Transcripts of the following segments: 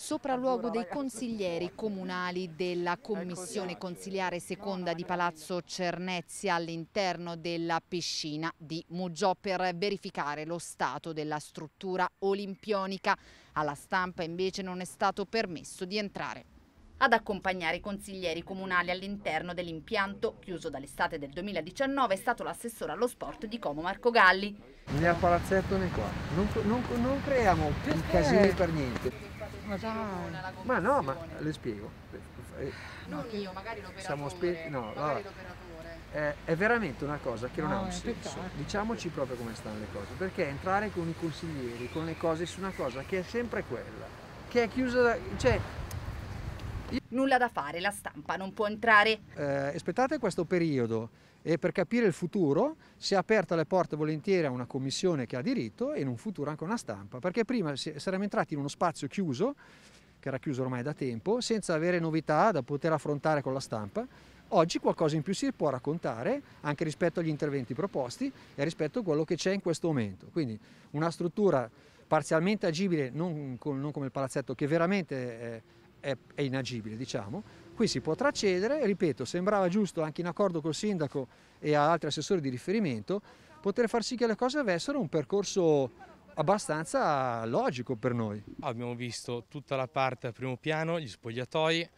sopralluogo dei consiglieri comunali della commissione consiliare seconda di Palazzo Cernezia all'interno della piscina di Muggiò per verificare lo stato della struttura olimpionica. Alla stampa invece non è stato permesso di entrare ad accompagnare i consiglieri comunali all'interno dell'impianto chiuso dall'estate del 2019 è stato l'assessore allo sport di Como Marco Galli. Né al palazzetto né qua, non, non, non creiamo più casini per niente. Ma dai. Ma no, ma le spiego. Non no, io, magari l'operatore. Siamo spe- no, magari è, è veramente una cosa che non no, ha un senso. Peccato. Diciamoci proprio come stanno le cose, perché entrare con i consiglieri, con le cose, su una cosa che è sempre quella, che è chiusa, da, cioè Nulla da fare, la stampa non può entrare. Eh, aspettate questo periodo e per capire il futuro si è aperta le porte volentieri a una commissione che ha diritto e in un futuro anche una stampa, perché prima saremmo entrati in uno spazio chiuso, che era chiuso ormai da tempo, senza avere novità da poter affrontare con la stampa. Oggi qualcosa in più si può raccontare anche rispetto agli interventi proposti e rispetto a quello che c'è in questo momento. Quindi una struttura parzialmente agibile, non, come il palazzetto, che veramente... Eh, è, è inagibile, diciamo. Qui si può tracedere, ripeto, sembrava giusto anche in accordo col sindaco e altri assessori di riferimento poter far sì che le cose avessero un percorso abbastanza logico per noi. Abbiamo visto tutta la parte a primo piano, gli spogliatoi,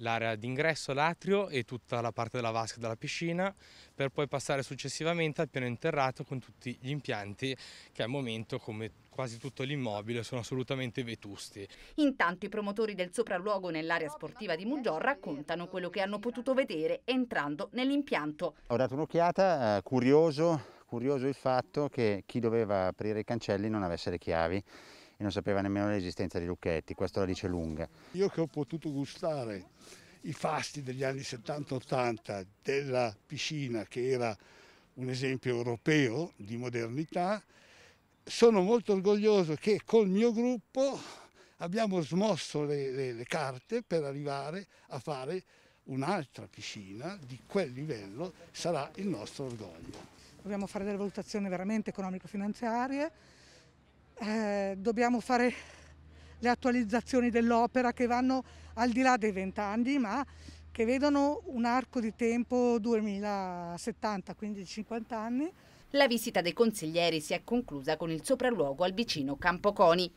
l'area d'ingresso, l'atrio e tutta la parte della vasca della piscina per poi passare successivamente al piano interrato con tutti gli impianti che al momento come quasi tutto l'immobile sono assolutamente vetusti. Intanto i promotori del sopralluogo nell'area sportiva di Muggior raccontano quello che hanno potuto vedere entrando nell'impianto. Ho dato un'occhiata, eh, curioso, curioso il fatto che chi doveva aprire i cancelli non avesse le chiavi e non sapeva nemmeno l'esistenza di Lucchetti, questo la dice lunga. Io che ho potuto gustare i fasti degli anni 70-80 della piscina che era un esempio europeo di modernità, sono molto orgoglioso che col mio gruppo abbiamo smosso le, le, le carte per arrivare a fare un'altra piscina di quel livello, sarà il nostro orgoglio. Dobbiamo fare delle valutazioni veramente economico-finanziarie eh, dobbiamo fare le attualizzazioni dell'opera che vanno al di là dei vent'anni, ma che vedono un arco di tempo 2070, quindi 50 anni. La visita dei consiglieri si è conclusa con il sopralluogo al vicino Campoconi.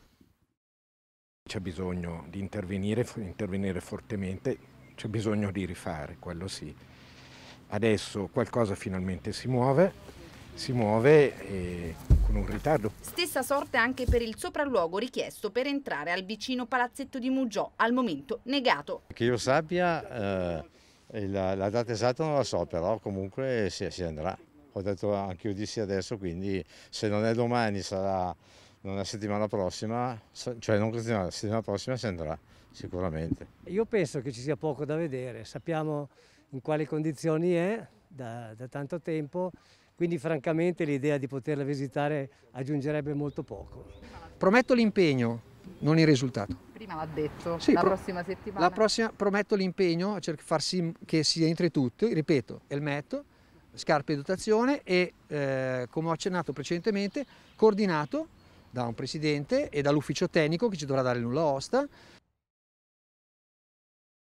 C'è bisogno di intervenire, intervenire fortemente, c'è bisogno di rifare, quello sì. Adesso qualcosa finalmente si muove, si muove con un ritardo. Stessa sorte anche per il sopralluogo richiesto per entrare al vicino palazzetto di Mugiò, al momento negato. Che io sappia, eh, la, la, data esatta non la so, però comunque si, si andrà. Ho detto anche io di sì adesso, quindi se non è domani sarà la settimana prossima, cioè non la settimana prossima si andrà sicuramente. Io penso che ci sia poco da vedere, sappiamo in quali condizioni è da, da tanto tempo quindi francamente l'idea di poterla visitare aggiungerebbe molto poco. Prometto l'impegno, non il risultato. Prima l'ha detto, sì, la prossima settimana. La prossima, prometto l'impegno a far sì che si entri tutti, ripeto, elmetto, scarpe di dotazione e, eh, come ho accennato precedentemente, coordinato da un presidente e dall'ufficio tecnico che ci dovrà dare il nulla osta.